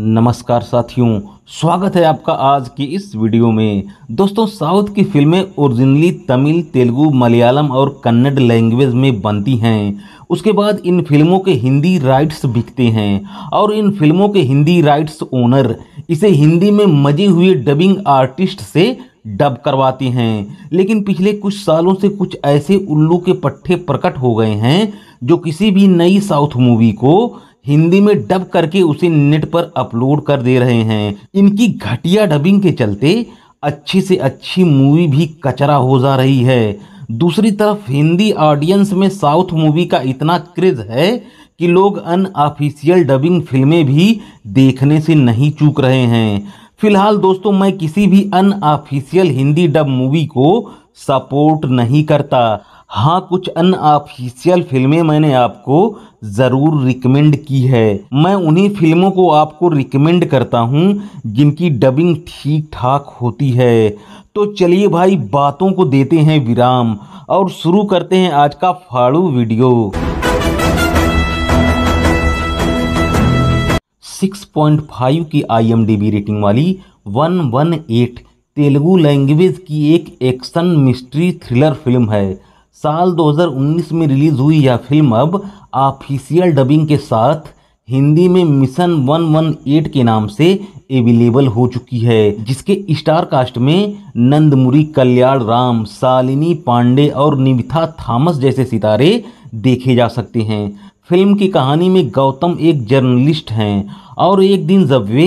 नमस्कार साथियों स्वागत है आपका आज की इस वीडियो में दोस्तों साउथ की फिल्में ओरिजिनली तमिल तेलुगु मलयालम और कन्नड़ लैंग्वेज में बनती हैं उसके बाद इन फिल्मों के हिंदी राइट्स बिकते हैं और इन फिल्मों के हिंदी राइट्स ओनर इसे हिंदी में मजे हुए डबिंग आर्टिस्ट से डब करवाते हैं लेकिन पिछले कुछ सालों से कुछ ऐसे उल्लू के पट्टे प्रकट हो गए हैं जो किसी भी नई साउथ मूवी को हिंदी में डब करके उसे नेट पर अपलोड कर दे रहे हैं इनकी घटिया डबिंग के चलते अच्छी से अच्छी मूवी भी कचरा हो जा रही है दूसरी तरफ हिंदी ऑडियंस में साउथ मूवी का इतना क्रेज है कि लोग अनऑफिशियल डबिंग फिल्में भी देखने से नहीं चूक रहे हैं फिलहाल दोस्तों मैं किसी भी अनऑफिशियल हिंदी डब मूवी को सपोर्ट नहीं करता हाँ कुछ अन ऑफिशियल फिल्में मैंने आपको ज़रूर रिकमेंड की है मैं उन्हीं फिल्मों को आपको रिकमेंड करता हूँ जिनकी डबिंग ठीक ठाक होती है तो चलिए भाई बातों को देते हैं विराम और शुरू करते हैं आज का फाड़ू वीडियो 6.5 की आईएमडीबी रेटिंग वाली 118 तेलुगु लैंग्वेज की एक एक्शन मिस्ट्री थ्रिलर फिल्म है साल 2019 में रिलीज़ हुई यह फिल्म अब ऑफिशियल डबिंग के साथ हिंदी में मिशन 118 के नाम से अवेलेबल हो चुकी है जिसके स्टार कास्ट में नंदमुरी कल्याण राम सालिनी पांडे और निविथा थामस जैसे सितारे देखे जा सकते हैं फिल्म की कहानी में गौतम एक जर्नलिस्ट हैं और एक दिन जब वे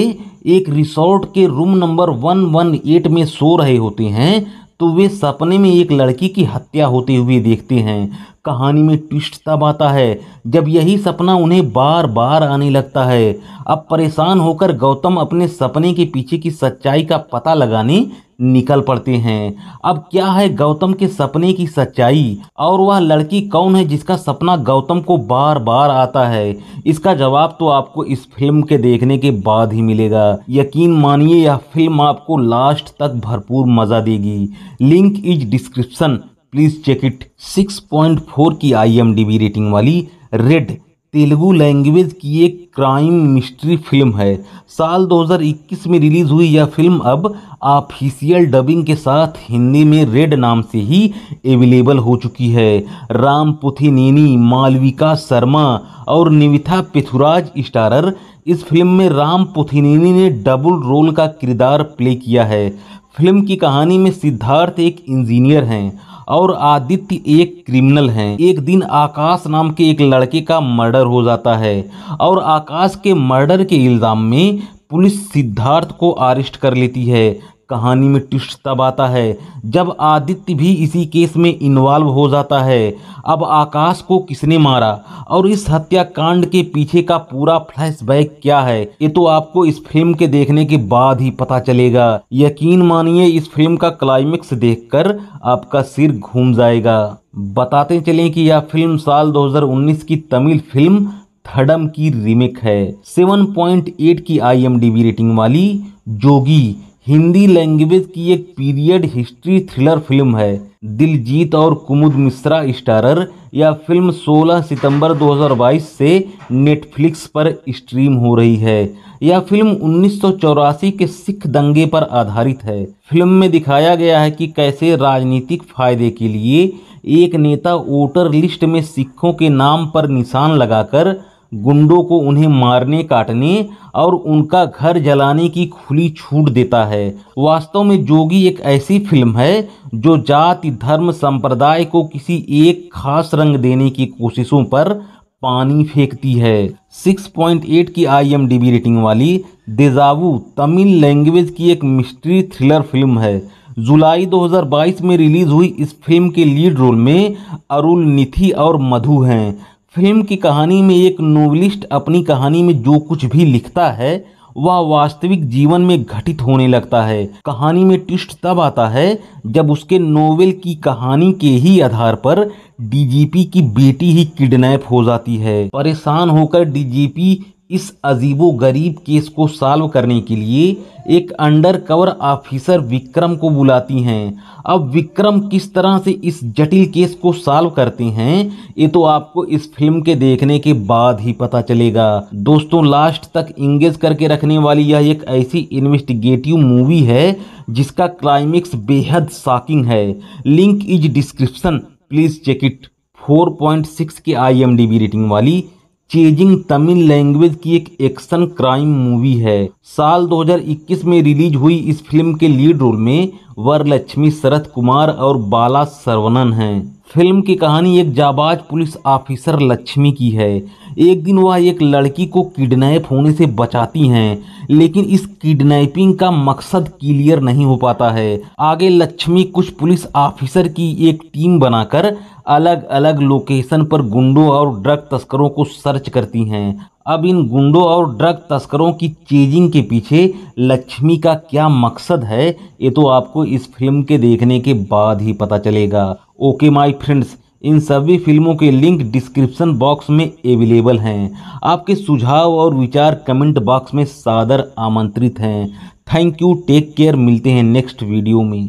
एक रिसोर्ट के रूम नंबर 118 में सो रहे होते हैं तो वे सपने में एक लड़की की हत्या होते हुए देखते हैं कहानी में ट्विस्ट तब आता है जब यही सपना उन्हें बार बार आने लगता है अब परेशान होकर गौतम अपने सपने के पीछे की सच्चाई का पता लगाने निकल पड़ते हैं अब क्या है गौतम के सपने की सच्चाई और वह लड़की कौन है जिसका सपना गौतम को बार बार आता है इसका जवाब तो आपको इस फिल्म के देखने के बाद ही मिलेगा यकीन मानिए यह फिल्म आपको लास्ट तक भरपूर मज़ा देगी link is description please check it 6.4 की आईएमडीबी रेटिंग वाली रेड तेलुगु लैंग्वेज की एक क्राइम मिस्ट्री फिल्म है साल 2021 में रिलीज़ हुई यह फिल्म अब ऑफिशियल डबिंग के साथ हिंदी में रेड नाम से ही अवेलेबल हो चुकी है राम पुथिनेनी मालविका शर्मा और निविथा पिथुराज स्टारर इस फिल्म में राम पुथिनेनी ने डबल रोल का किरदार प्ले किया है फिल्म की कहानी में सिद्धार्थ एक इंजीनियर हैं और आदित्य एक क्रिमिनल हैं एक दिन आकाश नाम के एक लड़के का मर्डर हो जाता है और आकाश के मर्डर के इल्ज़ाम में पुलिस सिद्धार्थ को अरेस्ट कर लेती है कहानी में ट्विस्ट तब आता है जब आदित्य भी इसी केस में इन्वॉल्व हो जाता है अब आकाश को किसने मारा और इस हत्याकांड के पीछे का पूरा फ्लैशबैक क्या है ये तो आपको इस फिल्म के देखने के बाद ही पता चलेगा यकीन मानिए इस फिल्म का क्लाइमेक्स देखकर आपका सिर घूम जाएगा बताते चलें कि यह फिल्म साल 2019 की तमिल फिल्म थडम की रीमेक है 7.8 की आईएमडीबी रेटिंग वाली जोगी हिंदी लैंग्वेज की एक पीरियड हिस्ट्री थ्रिलर फिल्म है दिलजीत और कुमुद मिश्रा स्टारर यह फिल्म 16 सितंबर 2022 से नेटफ्लिक्स पर स्ट्रीम हो रही है यह फिल्म उन्नीस के सिख दंगे पर आधारित है फिल्म में दिखाया गया है कि कैसे राजनीतिक फायदे के लिए एक नेता वोटर लिस्ट में सिखों के नाम पर निशान लगाकर गुंडों को उन्हें मारने काटने और उनका घर जलाने की खुली छूट देता है वास्तव में जोगी एक ऐसी फिल्म है जो जाति धर्म संप्रदाय को किसी एक खास रंग देने की कोशिशों पर पानी फेंकती है 6.8 की आई रेटिंग वाली देजावू तमिल लैंग्वेज की एक मिस्ट्री थ्रिलर फिल्म है जुलाई 2022 में रिलीज हुई इस फिल्म के लीड रोल में अरुल निथि और मधु हैं फिल्म की कहानी में एक नोवलिस्ट अपनी कहानी में जो कुछ भी लिखता है वह वास्तविक जीवन में घटित होने लगता है कहानी में ट्विस्ट तब आता है जब उसके नोवेल की कहानी के ही आधार पर डीजीपी की बेटी ही किडनैप हो जाती है परेशान होकर डीजीपी इस अजीबो गरीब केस को सॉल्व करने के लिए एक अंडर कवर ऑफिसर विक्रम को बुलाती हैं अब विक्रम किस तरह से इस जटिल केस को सॉल्व करते हैं ये तो आपको इस फिल्म के देखने के बाद ही पता चलेगा दोस्तों लास्ट तक इंगेज करके रखने वाली यह एक ऐसी इन्वेस्टिगेटिव मूवी है जिसका क्लाइमेक्स बेहद शॉकिंग है link is description please check it 4.6 के आई रेटिंग वाली चेजिंग तमिल लैंग्वेज की एक एक्शन क्राइम मूवी है साल 2021 में रिलीज हुई इस फिल्म के लीड रोल में वरलक्ष्मी शरद कुमार और बाला सरवनन हैं फिल्म की कहानी एक जाबाज पुलिस ऑफिसर लक्ष्मी की है एक दिन वह एक लड़की को किडनैप होने से बचाती हैं लेकिन इस किडनैपिंग का मकसद क्लियर नहीं हो पाता है आगे लक्ष्मी कुछ पुलिस ऑफिसर की एक टीम बनाकर अलग अलग लोकेशन पर गुंडों और ड्रग तस्करों को सर्च करती हैं अब इन गुंडों और ड्रग तस्करों की चेजिंग के पीछे लक्ष्मी का क्या मकसद है ये तो आपको इस फिल्म के देखने के बाद ही पता चलेगा ओके माय फ्रेंड्स इन सभी फिल्मों के लिंक डिस्क्रिप्शन बॉक्स में अवेलेबल हैं आपके सुझाव और विचार कमेंट बॉक्स में सादर आमंत्रित हैं थैंक यू टेक केयर मिलते हैं नेक्स्ट वीडियो में